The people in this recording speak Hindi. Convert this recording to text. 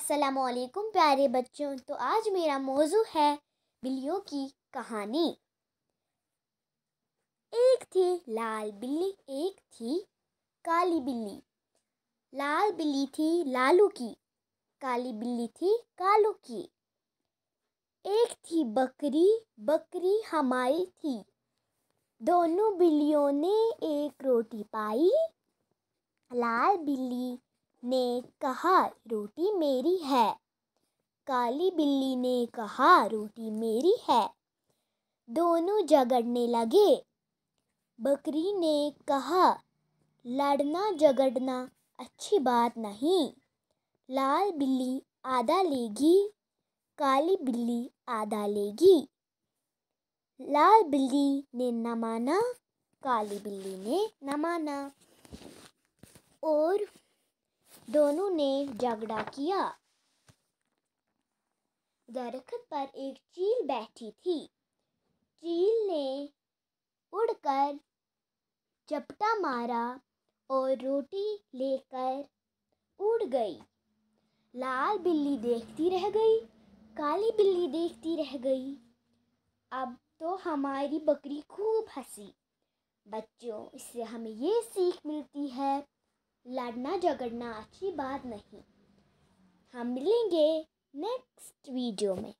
असलकुम प्यारे बच्चों तो आज मेरा मौजू है बिल्लियों की कहानी एक थी लाल बिल्ली एक थी काली बिल्ली लाल बिल्ली थी लालू की काली बिल्ली थी कालू की एक थी बकरी बकरी हमारी थी दोनों बिल्लियों ने एक रोटी पाई लाल बिल्ली ने कहा रोटी मेरी है काली बिल्ली ने कहा रोटी मेरी है दोनों झगड़ने लगे बकरी ने कहा लड़ना झगड़ना अच्छी बात नहीं लाल बिल्ली आधा लेगी काली बिल्ली आधा लेगी लाल बिल्ली ने न माना काली बिल्ली ने न माना और दोनों ने झगड़ा किया दरखत पर एक चील बैठी थी चील ने उड़कर चपटा मारा और रोटी लेकर उड़ गई लाल बिल्ली देखती रह गई काली बिल्ली देखती रह गई अब तो हमारी बकरी खूब हंसी बच्चों इससे हमें ये सीख लड़ना झगड़ना अच्छी बात नहीं हम मिलेंगे नेक्स्ट वीडियो में